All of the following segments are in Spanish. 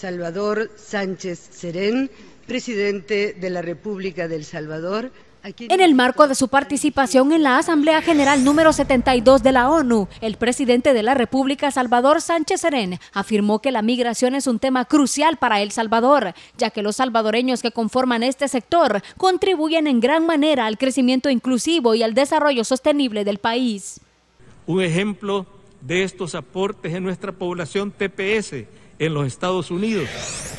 Salvador Sánchez Serén, presidente de la República del Salvador, en el marco de su participación en la Asamblea General número 72 de la ONU, el presidente de la República, Salvador Sánchez Serén, afirmó que la migración es un tema crucial para El Salvador, ya que los salvadoreños que conforman este sector contribuyen en gran manera al crecimiento inclusivo y al desarrollo sostenible del país. Un ejemplo de estos aportes en nuestra población TPS en los Estados Unidos,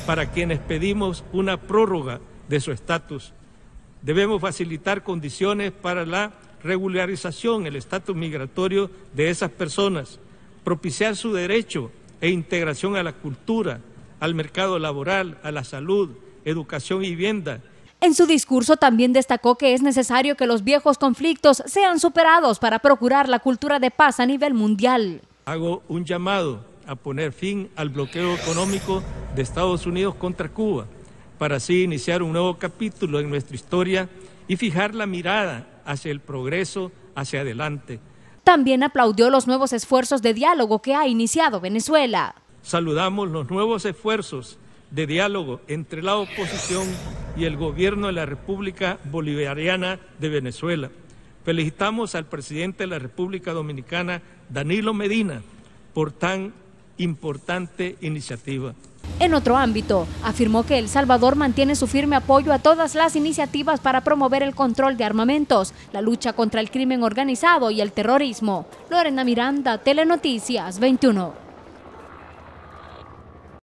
para quienes pedimos una prórroga de su estatus. Debemos facilitar condiciones para la regularización, el estatus migratorio de esas personas, propiciar su derecho e integración a la cultura, al mercado laboral, a la salud, educación y vivienda, en su discurso también destacó que es necesario que los viejos conflictos sean superados para procurar la cultura de paz a nivel mundial. Hago un llamado a poner fin al bloqueo económico de Estados Unidos contra Cuba, para así iniciar un nuevo capítulo en nuestra historia y fijar la mirada hacia el progreso, hacia adelante. También aplaudió los nuevos esfuerzos de diálogo que ha iniciado Venezuela. Saludamos los nuevos esfuerzos de diálogo entre la oposición y el gobierno de la República Bolivariana de Venezuela. Felicitamos al presidente de la República Dominicana, Danilo Medina, por tan importante iniciativa. En otro ámbito, afirmó que El Salvador mantiene su firme apoyo a todas las iniciativas para promover el control de armamentos, la lucha contra el crimen organizado y el terrorismo. Lorena Miranda, Telenoticias 21.